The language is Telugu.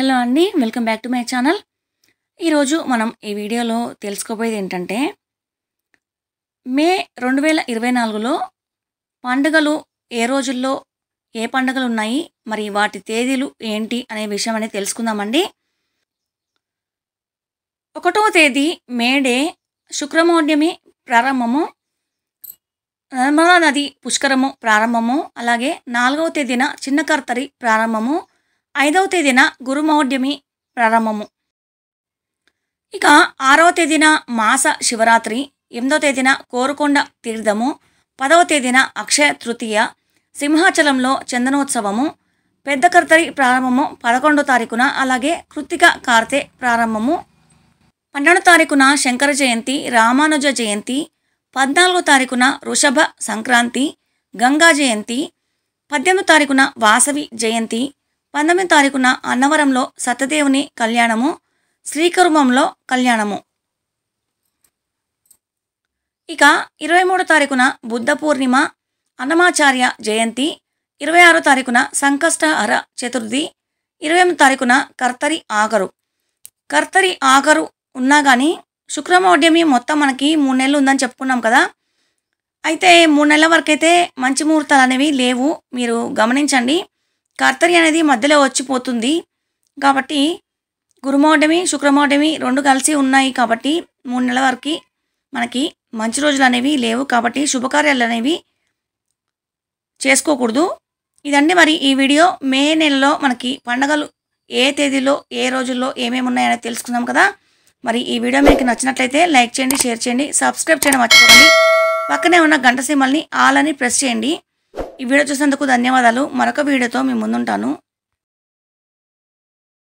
హలో అండి welcome back to my channel ఈరోజు మనం ఈ వీడియోలో తెలుసుకోబోయేది ఏంటంటే మే రెండు వేల ఇరవై నాలుగులో పండుగలు ఏ రోజుల్లో ఏ పండుగలు ఉన్నాయి మరి వాటి తేదీలు ఏంటి అనే విషయం అనేది తెలుసుకుందామండి ఒకటో తేదీ మే డే శుక్రమౌఢ్యమి ప్రారంభము నర్మదా నది పుష్కరము ప్రారంభము అలాగే నాలుగవ తేదీన చిన్న కర్తరి ప్రారంభము ఐదవ తేదీన గురుమౌఢ్యమి ప్రారంభము ఇక ఆరవ తేదీన మాస శివరాత్రి ఎనిమిదవ తేదీన కోరుకొండ తీర్థము పదవ తేదీన అక్షయ తృతీయ సింహాచలంలో చందనోత్సవము పెద్ద కర్తరి ప్రారంభము పదకొండవ తారీఖున అలాగే కృత్తిక కార్తె ప్రారంభము పన్నెండవ తారీఖున శంకర జయంతి రామానుజ జయంతి పద్నాలుగో తారీఖున వృషభ సంక్రాంతి గంగా జయంతి పద్దెనిమిదో తారీఖున వాసవి జయంతి పంతొమ్మిది తారీఖున అన్నవరంలో సత్యదేవుని కళ్యాణము శ్రీకురుమంలో కళ్యాణము ఇక ఇరవై మూడు తారీఖున బుద్ధ పూర్ణిమ అన్నమాచార్య జయంతి ఇరవై ఆరో తారీఖున సంకష్టహర చతుర్థి ఇరవై ఎనిమిది తారీఖున కర్తరి ఆగరు కర్తరి ఆగరు ఉన్నా కానీ శుక్రమౌఢ్యమి మొత్తం మనకి మూడు నెలలు ఉందని చెప్పుకున్నాం కదా అయితే మూడు నెలల వరకైతే మంచి ముహూర్తాలు అనేవి లేవు మీరు గమనించండి కర్తరి అనేది మధ్యలో వచ్చిపోతుంది కాబట్టి గురుమౌఢమి శుక్రమోటమి రెండు కలిసి ఉన్నాయి కాబట్టి మూడు నెలల వరకు మనకి మంచి రోజులు అనేవి లేవు కాబట్టి శుభకార్యాలు అనేవి చేసుకోకూడదు ఇదండి మరి ఈ వీడియో మే నెలలో మనకి పండగలు ఏ తేదీలో ఏ రోజుల్లో ఏమేమి ఉన్నాయనేది తెలుసుకుందాం కదా మరి ఈ వీడియో మీకు నచ్చినట్లయితే లైక్ చేయండి షేర్ చేయండి సబ్స్క్రైబ్ చేయడం మర్చిపోకండి పక్కనే ఉన్న గంట సింబల్ని ఆల్ అని ప్రెస్ చేయండి ఈ వీడియో చూసినందుకు ధన్యవాదాలు మరొక వీడియోతో మీ ముందుంటాను